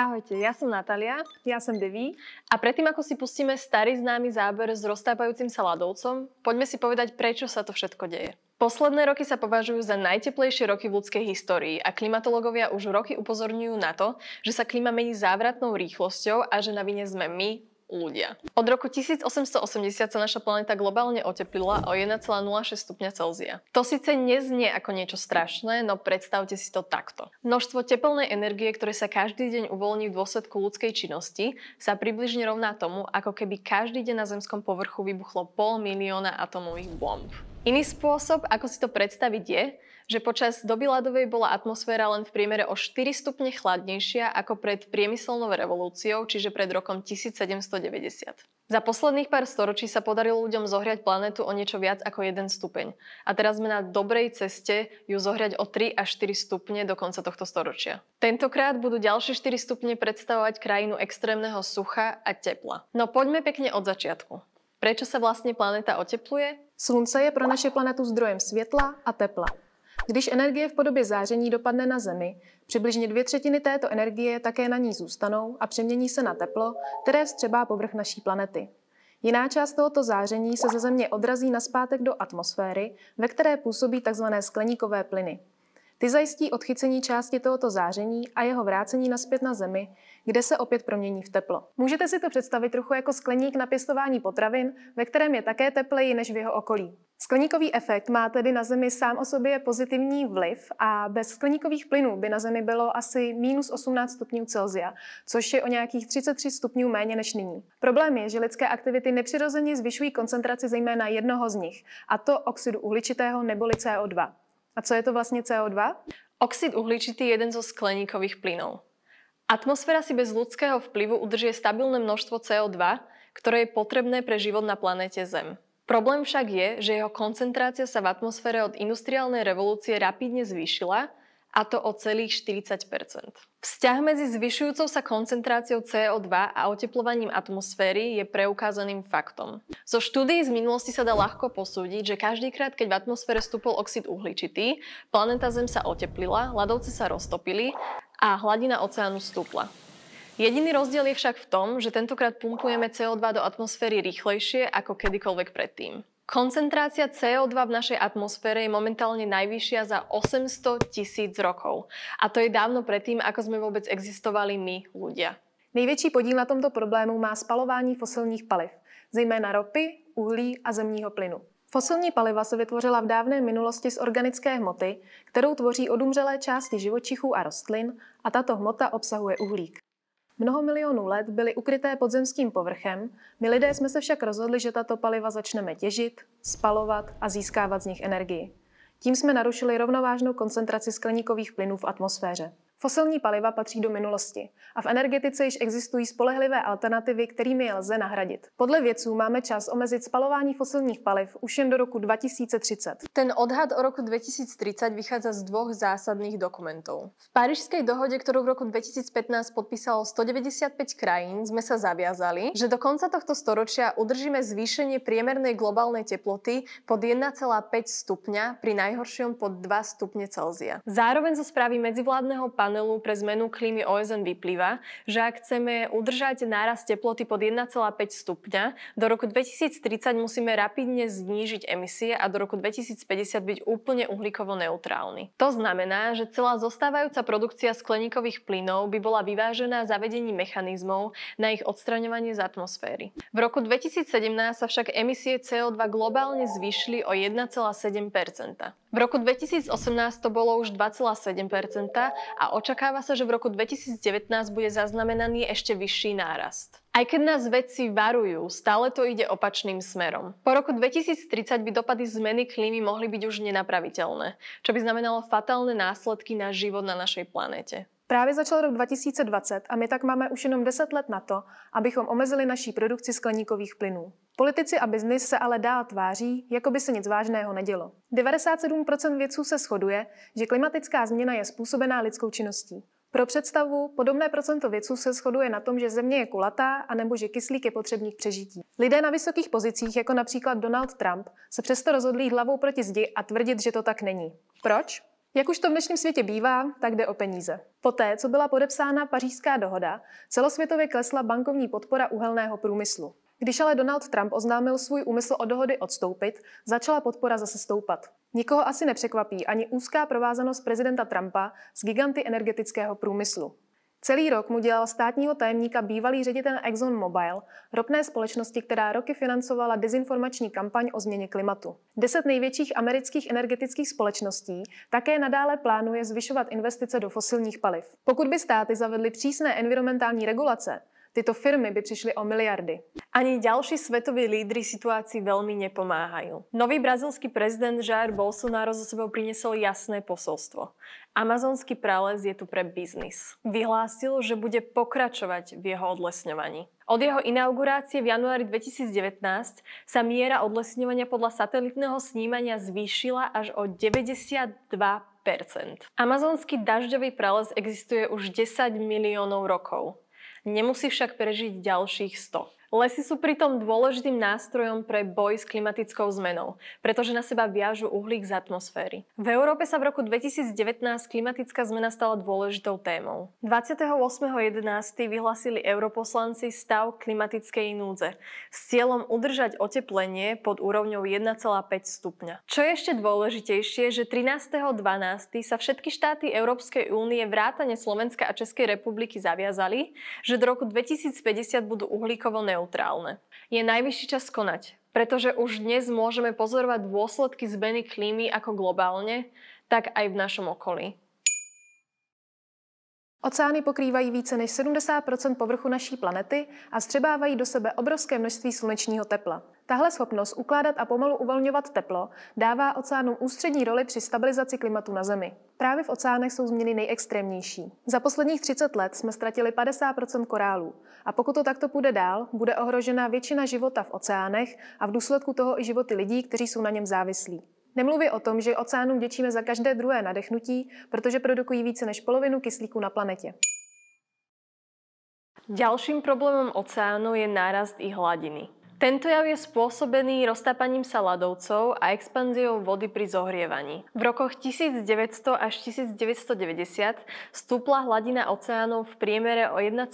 Ahojte, ja som Natalia. Ja som Devi. A predtým, ako si pustíme starý známy záber s roztápajúcim sa ľadovcom, poďme si povedať, prečo sa to všetko deje. Posledné roky sa považujú za najteplejšie roky v ľudskej histórii a klimatológovia už roky upozorňujú na to, že sa klíma mení závratnou rýchlosťou a že na vine sme my, ľudia. Od roku 1880 sa naša planéta globálne oteplila o 1,06 stupňa Celzia. To síce neznie ako niečo strašné, no predstavte si to takto. Množstvo teplnej energie, ktoré sa každý deň uvoľní v dôsledku ľudskej činnosti, sa približne rovná tomu, ako keby každý deň na zemskom povrchu vybuchlo pol milióna atomových bomb. Iný spôsob, ako si to predstaviť je, že počas doby ľadovej bola atmosféra len v priemere o 4 stupne chladnejšia ako pred priemyselnou revolúciou, čiže pred rokom 1790. Za posledných pár storočí sa podarilo ľuďom zohriať planetu o niečo viac ako 1 stupeň. A teraz sme na dobrej ceste ju zohriať o 3 až 4 stupne do konca tohto storočia. Tentokrát budú ďalšie 4 stupne predstavovať krajinu extrémneho sucha a tepla. No poďme pekne od začiatku. Prečo sa vlastne planéta otepluje? Slunce je pro naše planetu zdrojem svetla a tepla. Když energie v podobě záření dopadne na Zemi, přibližně dvě třetiny této energie také na ní zůstanou a přemění se na teplo, které vstřebá povrch naší planety. Jiná část tohoto záření se ze Země odrazí naspátek do atmosféry, ve které působí tzv. skleníkové plyny. Ty zajistí odchycení části tohoto záření a jeho vrácení naspět na Zemi, kde se opět promění v teplo. Můžete si to představit trochu jako skleník na pěstování potravin, ve kterém je také tepleji než v jeho okolí. Skleníkový efekt má tedy na Zemi sám o sobě pozitivní vliv a bez skleníkových plynů by na Zemi bylo asi minus 18 stupňů Celzia, což je o nějakých 33 stupňů méně než nyní. Problém je, že lidské aktivity nepřirozeně zvyšují koncentraci zejména jednoho z nich, a to oxidu uhličitého neboli CO2. A co je to vlastne CO2? Oxid uhličitý je jeden zo skleníkových plynov. Atmosféra si bez ľudského vplyvu udržie stabilné množstvo CO2, ktoré je potrebné pre život na planete Zem. Problém však je, že jeho koncentrácia sa v atmosfére od industriálnej revolúcie rapidne zvýšila a to o celých 40 Vzťah medzi zvyšujúcou sa koncentráciou CO2 a oteplovaním atmosféry je preukázaným faktom. Zo štúdií z minulosti sa dá ľahko posúdiť, že každýkrát, keď v atmosfére stúpol oxid uhličitý, planéta Zem sa oteplila, ľadovce sa roztopili a hladina oceánu stúpla. Jediný rozdiel je však v tom, že tentokrát pumpujeme CO2 do atmosféry rýchlejšie ako kedykoľvek predtým. Koncentrácia CO2 v našej atmosfére je momentálne najvyššia za 800 tisíc rokov. A to je dávno predtým, ako sme vôbec existovali my, ľudia. Největší podíl na tomto problému má spalování fosilních paliv, zejména ropy, uhlí a zemního plynu. Fosilní paliva se vytvořila v dávné minulosti z organické hmoty, kterou tvoří odumřelé části živočichů a rostlin a tato hmota obsahuje uhlík. Mnoho milionů let byly ukryté podzemským povrchem, my lidé jsme se však rozhodli, že tato paliva začneme těžit, spalovat a získávat z nich energii. Tím jsme narušili rovnovážnou koncentraci skleníkových plynů v atmosféře. Fosilní paliva patří do minulosti a v energetice již existují spolehlivé alternativy, kterými je lze nahradit. Podle vědců máme čas omezit spalování fosilních paliv už jen do roku 2030. Ten odhad o roku 2030 vychádza z dvoch zásadných dokumentov. V Parížskej dohode, ktorú v roku 2015 podpísalo 195 krajín, sme sa zaviazali, že do konca tohto storočia udržíme zvýšenie priemernej globálnej teploty pod 1,5 stupňa, pri najhoršom pod 2 stupne Celzia. Zároveň zo správy medzivládneho panu panelu pre zmenu klímy OSN vyplýva, že ak chceme udržať nárast teploty pod 1,5 stupňa, do roku 2030 musíme rapidne znížiť emisie a do roku 2050 byť úplne uhlíkovo neutrálny. To znamená, že celá zostávajúca produkcia skleníkových plynov by bola vyvážená zavedením mechanizmov na ich odstraňovanie z atmosféry. V roku 2017 sa však emisie CO2 globálne zvýšili o 1,7 v roku 2018 to bolo už 2,7 a očakáva sa, že v roku 2019 bude zaznamenaný ešte vyšší nárast. Aj keď nás vedci varujú, stále to ide opačným smerom. Po roku 2030 by dopady zmeny klímy mohli byť už nenapraviteľné, čo by znamenalo fatálne následky na život na našej planete. Právě začal rok 2020 a my tak máme už jenom 10 let na to, abychom omezili naší produkci skleníkových plynů. Politici a biznis se ale dál tváří, jako by se nic vážného nedělo. 97% vědců se shoduje, že klimatická změna je způsobená lidskou činností. Pro představu, podobné procento vědců se shoduje na tom, že Země je kulatá anebo že kyslík je potřebný k přežití. Lidé na vysokých pozicích, jako například Donald Trump, se přesto rozhodlí hlavou proti zdi a tvrdit, že to tak není. Proč? Jak už to v dnešním světě bývá, tak jde o peníze. Poté, co byla podepsána pařížská dohoda, celosvětově klesla bankovní podpora uhelného průmyslu. Když ale Donald Trump oznámil svůj úmysl o dohody odstoupit, začala podpora zase stoupat. Nikoho asi nepřekvapí ani úzká provázanost prezidenta Trumpa s giganty energetického průmyslu. Celý rok mu dělal státního tajemníka bývalý ředitel Exxon Mobil, ropné společnosti, která roky financovala dezinformační kampaň o změně klimatu. Deset největších amerických energetických společností také nadále plánuje zvyšovat investice do fosilních paliv. Pokud by státy zavedly přísné environmentální regulace, tieto firmy by prišli o miliardy. Ani ďalší svetoví lídry situácii veľmi nepomáhajú. Nový brazilský prezident Jair Bolsonaro zo sebou priniesol jasné posolstvo. Amazonský prales je tu pre biznis. Vyhlásil, že bude pokračovať v jeho odlesňovaní. Od jeho inaugurácie v januári 2019 sa miera odlesňovania podľa satelitného snímania zvýšila až o 92 Amazonský dažďový prales existuje už 10 miliónov rokov. Nemusí však prežiť ďalších 100. Lesy sú pritom dôležitým nástrojom pre boj s klimatickou zmenou, pretože na seba viažu uhlík z atmosféry. V Európe sa v roku 2019 klimatická zmena stala dôležitou témou. 28.11. vyhlasili europoslanci stav klimatickej núdze s cieľom udržať oteplenie pod úrovňou 1,5 stupňa. Čo je ešte dôležitejšie, že 13.12. sa všetky štáty Európskej únie vrátane Slovenska a Českej republiky zaviazali, že do roku 2050 budú uhlíkovo neutrálne neutrálne. Je najvyšší čas konať, pretože už dnes môžeme pozorovať dôsledky zmeny klímy ako globálne, tak aj v našom okolí. Oceány pokrývají více než 70 povrchu naší planety a střebávají do sebe obrovské množství slunečního tepla. Tahle schopnost ukládat a pomalu uvolňovat teplo dává oceánům ústřední roli při stabilizaci klimatu na Zemi. Právě v oceánech jsou změny nejextrémnější. Za posledních 30 let jsme ztratili 50 korálů a pokud to takto půjde dál, bude ohrožena většina života v oceánech a v důsledku toho i životy lidí, kteří jsou na něm závislí. Nemluvě o tom, že oceánům děčíme za každé druhé nadechnutí, protože produkují více než polovinu kyslíku na planete. Ďalším problémom oceánu je nárast ich hladiny. Tento jav je spôsobený roztápaním sa ľadovcov a expanziou vody pri zohrievaní. V rokoch 1900 až 1990 stúpla hladina oceánov v priemere o 1,2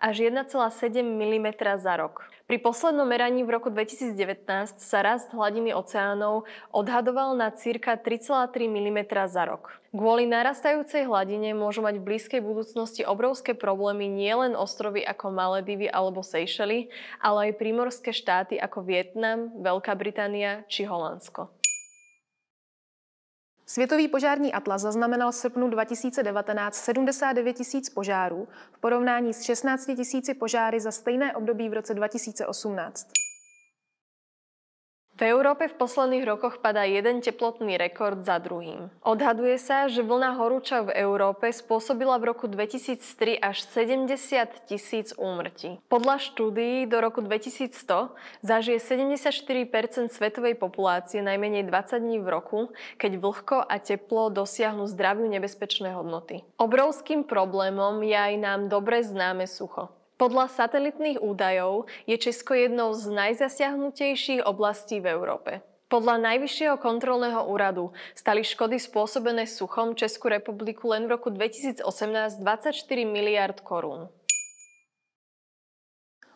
až 1,7 mm za rok. Pri poslednom meraní v roku 2019 sa rast hladiny oceánov odhadoval na cirka 3,3 mm za rok. Kvôli narastajúcej hladine môžu mať v blízkej budúcnosti obrovské problémy nielen ostrovy ako Maledivy alebo Seychely, ale aj primorské štáty ako Vietnam, Veľká Británia či Holandsko. Světový požární atlas zaznamenal v srpnu 2019 79 tisíc požárů v porovnání s 16 tisíci požáry za stejné období v roce 2018. V Európe v posledných rokoch padá jeden teplotný rekord za druhým. Odhaduje sa, že vlna horúča v Európe spôsobila v roku 2003 až 70 tisíc úmrtí. Podľa štúdií do roku 2100 zažije 74 svetovej populácie najmenej 20 dní v roku, keď vlhko a teplo dosiahnu zdraviu nebezpečné hodnoty. Obrovským problémom je aj nám dobre známe sucho. Podľa satelitných údajov je Česko jednou z najzasiahnutejších oblastí v Európe. Podľa Najvyššieho kontrolného úradu stali škody spôsobené suchom Českú republiku len v roku 2018 24 miliard korún.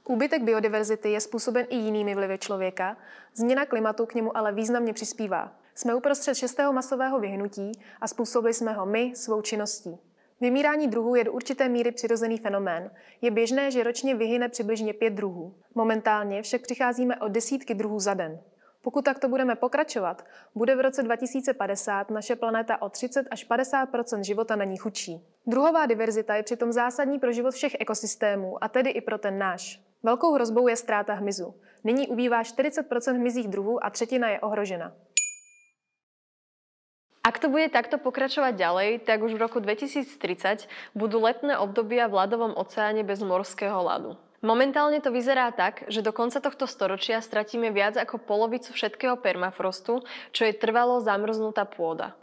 Úbytek biodiverzity je způsoben i jinými vlivy člověka, změna klimatu k němu ale významně přispívá. Jsme uprostřed šestého masového vyhnutí a způsobili jsme ho my svou činností. Vymírání druhů je do určité míry přirozený fenomén. Je běžné, že ročně vyhyne přibližně pět druhů. Momentálně však přicházíme o desítky druhů za den. Pokud takto budeme pokračovat, bude v roce 2050 naše planeta o 30 až 50 života na ní chudší. Druhová diverzita je přitom zásadní pro život všech ekosystémů, a tedy i pro ten náš. Velkou hrozbou je ztráta hmyzu. Nyní ubývá 40 hmyzích druhů a třetina je ohrožena. Ak to bude takto pokračovať ďalej, tak už v roku 2030 budú letné obdobia v ľadovom oceáne bez morského ľadu. Momentálne to vyzerá tak, že do konca tohto storočia stratíme viac ako polovicu všetkého permafrostu, čo je trvalo zamrznutá pôda.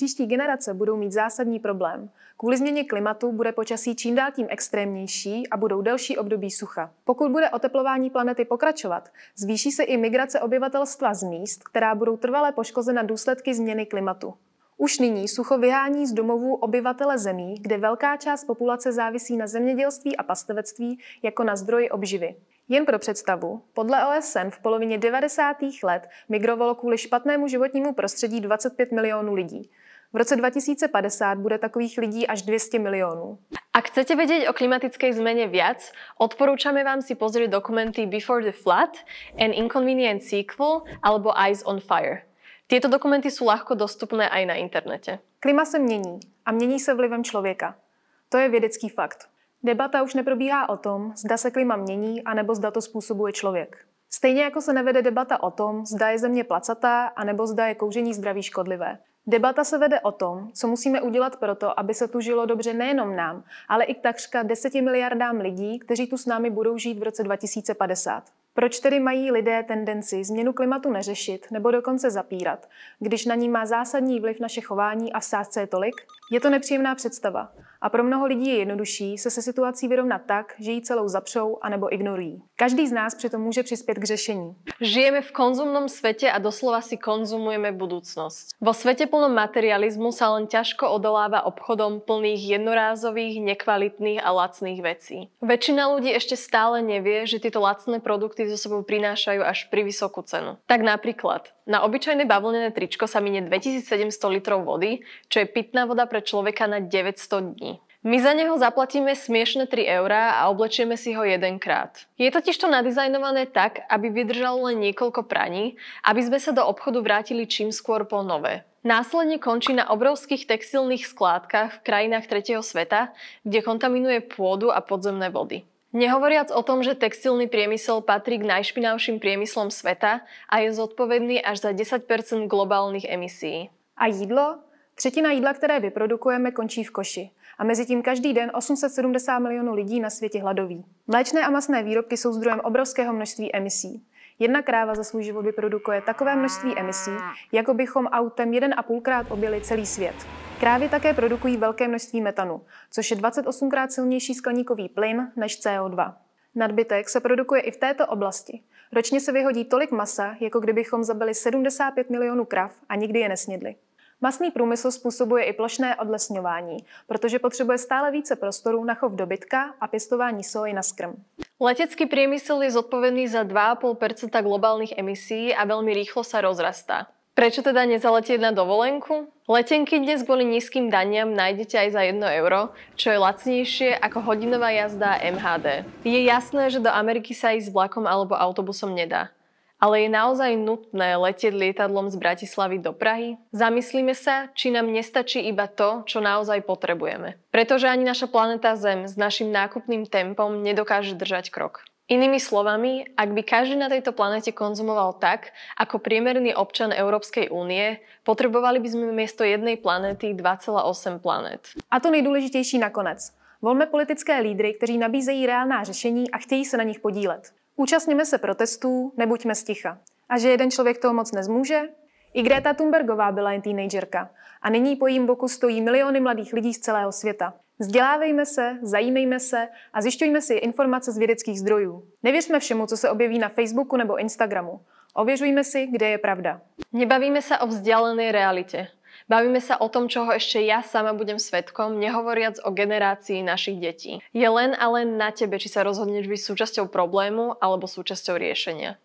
Příští generace budou mít zásadní problém. Kvůli změně klimatu bude počasí čím dál tím extrémnější a budou delší období sucha. Pokud bude oteplování planety pokračovat, zvýší se i migrace obyvatelstva z míst, která budou trvale poškozena důsledky změny klimatu. Už nyní sucho vyhání z domovů obyvatele zemí, kde velká část populace závisí na zemědělství a pastevectví jako na zdroji obživy. Jen pro představu, podle OSN v polovině 90. let migrovalo kvůli špatnému životnímu prostředí 25 milionů lidí. V roce 2050 bude takových lidí až 200 miliónů. Ak chcete vedieť o klimatickej zmene viac, odporúčame vám si pozrieť dokumenty Before the Flood, An Inconvenient Sequel alebo Eyes on Fire. Tieto dokumenty sú ľahko dostupné aj na internete. Klima se mění a mění se vlivem člověka. To je vědecký fakt. Debata už neprobíhá o tom, zda se klima mění, anebo zda to způsobuje člověk. Stejně jako se nevede debata o tom, zda je země placatá, anebo zda je kouření zdraví škodlivé. Debata se vede o tom, co musíme udělat proto, aby se tu žilo dobře nejenom nám, ale i takřka 10 miliardám lidí, kteří tu s námi budou žít v roce 2050. Proč tedy mají lidé tendenci změnu klimatu neřešit nebo dokonce zapírat, když na ní má zásadní vliv naše chování a v sázce je tolik? Je to nepříjemná představa, a pro mnoho lidí je jednodušší se se situací vyrovnat tak, že ji celou zapřou anebo ignorují. Každý z nás přitom může přispět k řešení. Žijeme v konzumnom svete a doslova si konzumujeme budúcnosť. Vo svete plnom materializmu sa len ťažko odoláva obchodom plných jednorázových, nekvalitných a lacných vecí. Väčšina ľudí ešte stále nevie, že tieto lacné produkty so sebou prinášajú až pri vysokú cenu. Tak napríklad, na obyčajné bavlnené tričko sa minie 2700 litrov vody, čo je pitná voda pre človeka na 900 dní. My za neho zaplatíme smiešne 3 eurá a oblečieme si ho jedenkrát. Je totiž to nadizajnované tak, aby vydržalo len niekoľko praní, aby sme sa do obchodu vrátili čím skôr po nové. Následne končí na obrovských textilných skládkach v krajinách tretieho sveta, kde kontaminuje pôdu a podzemné vody. Nehovoriac o tom, že textilný priemysel patrí k najšpinavším priemyslom sveta a je zodpovedný až za 10 globálnych emisí. A jídlo? Třetina jídla, které vyprodukujeme, končí v koši. A mezi tím každý den 870 milionů lidí na světě hladoví. Mléčné a masné výrobky jsou zdrojem obrovského množství emisí. Jedna kráva za svůj život vyprodukuje takové množství emisí, jako bychom autem 1,5 krát objeli celý svět. Krávy také produkují velké množství metanu, což je 28 krát silnější skleníkový plyn než CO2. Nadbytek se produkuje i v této oblasti. Ročně se vyhodí tolik masa, jako kdybychom zabili 75 milionů krav a nikdy je nesnědli. Masný průmysl způsobuje i plošné odlesňování, protože potřebuje stále více prostorů na chov dobytka a pěstování soji na skrm. Letecký priemysel je zodpovedný za 2,5 globálnych emisí a veľmi rýchlo sa rozrastá. Prečo teda nezaletieť na dovolenku? Letenky dnes kvôli nízkym daniam nájdete aj za 1 euro, čo je lacnejšie ako hodinová jazda MHD. Je jasné, že do Ameriky sa ísť vlakom alebo autobusom nedá. Ale je naozaj nutné letieť lietadlom z Bratislavy do Prahy? Zamyslíme sa, či nám nestačí iba to, čo naozaj potrebujeme. Pretože ani naša planéta Zem s našim nákupným tempom nedokáže držať krok. Inými slovami, ak by každý na tejto planete konzumoval tak, ako priemerný občan Európskej únie, potrebovali by sme miesto jednej planéty 2,8 planet. A to nejdôležitejší nakonec. Volme politické lídry, kteří nabízejí reálná řešení a chtějí se na nich podílet. Účastněme se protestů, nebuďme sticha. A že jeden člověk toho moc nezmůže? I Greta Thunbergová byla jen teenagerka a nyní po jím boku stojí miliony mladých lidí z celého světa. Vzdělávejme se, zajímejme se a zjišťujme si informace z vědeckých zdrojů. Nevěřme všemu, co se objeví na Facebooku nebo Instagramu. Ověřujme si, kde je pravda. Nebavíme se o vzdialenej realitě. Bavíme sa o tom, čoho ešte ja sama budem svetkom, nehovoriac o generácii našich detí. Je len a len na tebe, či sa rozhodneš byť súčasťou problému alebo súčasťou riešenia.